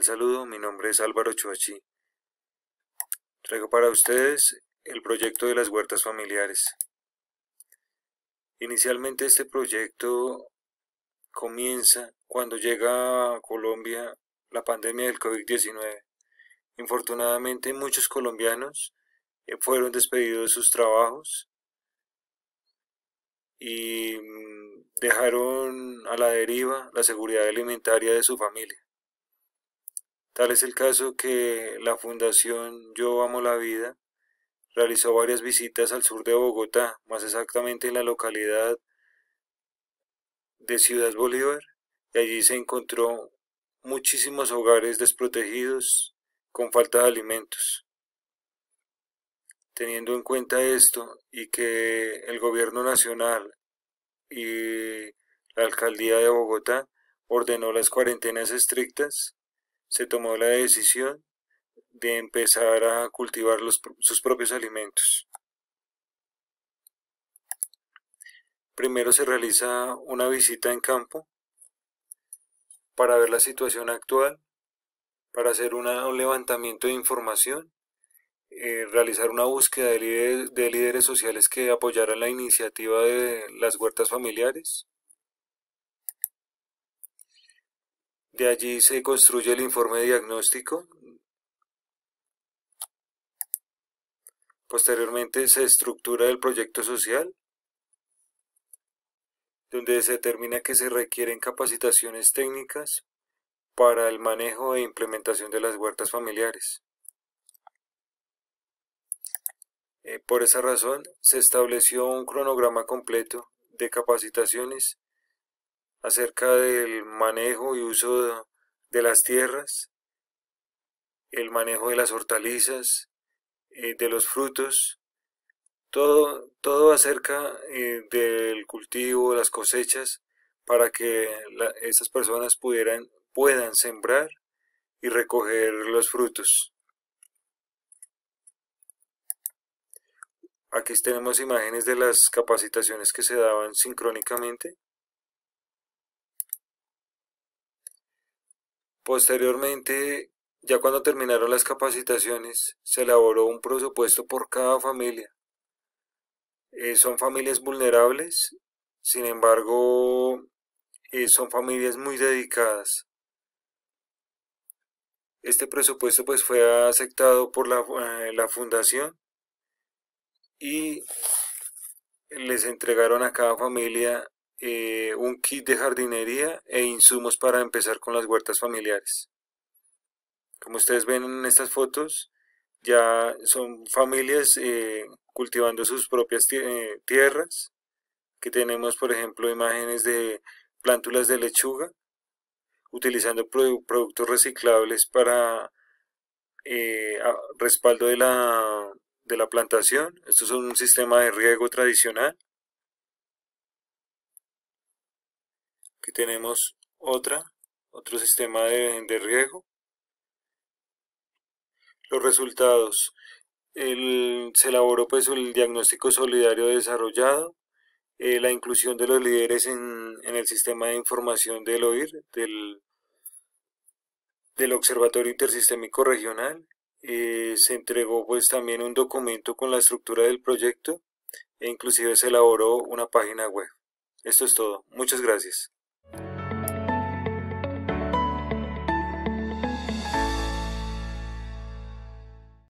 saludo, mi nombre es Álvaro Chuachi. Traigo para ustedes el proyecto de las huertas familiares. Inicialmente este proyecto comienza cuando llega a Colombia la pandemia del COVID-19. Infortunadamente muchos colombianos eh, fueron despedidos de sus trabajos y mm, dejaron a la deriva la seguridad alimentaria de su familia. Tal es el caso que la Fundación Yo Amo la Vida realizó varias visitas al sur de Bogotá, más exactamente en la localidad de Ciudad Bolívar, y allí se encontró muchísimos hogares desprotegidos con falta de alimentos. Teniendo en cuenta esto y que el gobierno nacional y la alcaldía de Bogotá ordenó las cuarentenas estrictas, se tomó la decisión de empezar a cultivar sus propios alimentos. Primero se realiza una visita en campo para ver la situación actual, para hacer un levantamiento de información, eh, realizar una búsqueda de líderes sociales que apoyaran la iniciativa de las huertas familiares, De allí se construye el informe diagnóstico. Posteriormente se estructura el proyecto social, donde se determina que se requieren capacitaciones técnicas para el manejo e implementación de las huertas familiares. Eh, por esa razón, se estableció un cronograma completo de capacitaciones acerca del manejo y uso de las tierras, el manejo de las hortalizas, eh, de los frutos, todo, todo acerca eh, del cultivo, las cosechas, para que esas personas pudieran, puedan sembrar y recoger los frutos. Aquí tenemos imágenes de las capacitaciones que se daban sincrónicamente. Posteriormente, ya cuando terminaron las capacitaciones, se elaboró un presupuesto por cada familia. Eh, son familias vulnerables, sin embargo, eh, son familias muy dedicadas. Este presupuesto pues fue aceptado por la, eh, la fundación y les entregaron a cada familia eh, un kit de jardinería e insumos para empezar con las huertas familiares. Como ustedes ven en estas fotos, ya son familias eh, cultivando sus propias eh, tierras. que tenemos, por ejemplo, imágenes de plántulas de lechuga, utilizando productos reciclables para respaldo de la, de la plantación. Esto es un sistema de riego tradicional. Aquí tenemos otra, otro sistema de, de riego. Los resultados. se elaboró pues el diagnóstico solidario desarrollado, eh, la inclusión de los líderes en, el sistema de información del OIR, del, del Observatorio Intersistémico Regional. Eh, se entregó pues también un documento con la estructura del proyecto e inclusive se elaboró una página web. Esto es todo. Muchas gracias.